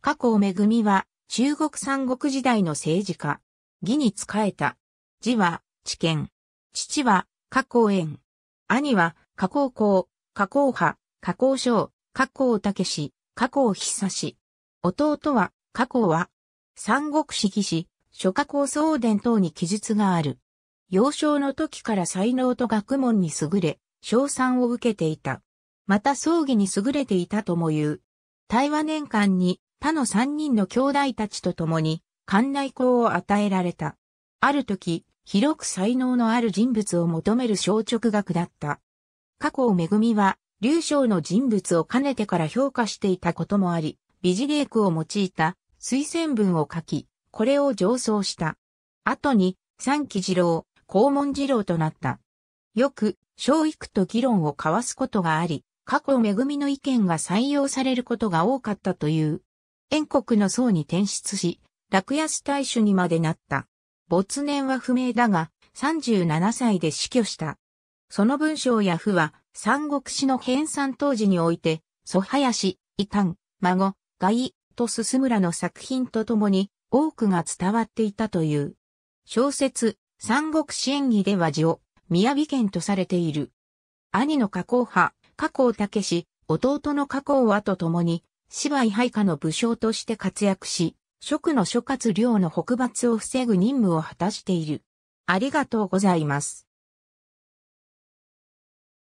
加工恵は、中国三国時代の政治家。義に仕えた。字は、知見。父は、加工園。兄は、加工校、加工派、加工省、加工武士、加工久し。弟は、加工は、三国志士、諸加工総伝等に記述がある。幼少の時から才能と学問に優れ、賞賛を受けていた。また葬儀に優れていたとも言う。対話年間に他の三人の兄弟たちと共に、館内校を与えられた。ある時、広く才能のある人物を求める小直学だった。過去を恵みは、劉将の人物を兼ねてから評価していたこともあり、美辞ー句を用いた推薦文を書き、これを上奏した。後に、三期次郎、公文次郎となった。よく、小育と議論を交わすことがあり、過去恵みの意見が採用されることが多かったという。燕国の僧に転出し、楽安大主にまでなった。没年は不明だが、37歳で死去した。その文章や譜は、三国志の編纂当時において、蘇林、異丹、孫、外、と進村の作品とともに、多くが伝わっていたという。小説、三国志演義では字を、宮城県とされている。兄の加工派、加工武弟の加工和と共に、芝居配下の武将として活躍し、職の諸葛亮の北伐を防ぐ任務を果たしている。ありがとうございます。